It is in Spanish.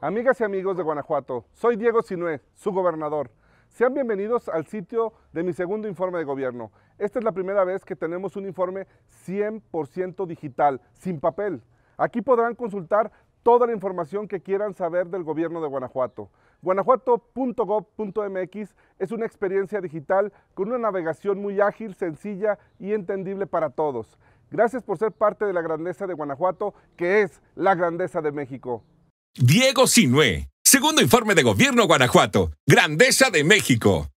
Amigas y amigos de Guanajuato, soy Diego Sinué, su gobernador. Sean bienvenidos al sitio de mi segundo informe de gobierno. Esta es la primera vez que tenemos un informe 100% digital, sin papel. Aquí podrán consultar toda la información que quieran saber del gobierno de Guanajuato. Guanajuato.gov.mx es una experiencia digital con una navegación muy ágil, sencilla y entendible para todos. Gracias por ser parte de la grandeza de Guanajuato, que es la grandeza de México. Diego Sinué. segundo informe de Gobierno Guanajuato, Grandeza de México.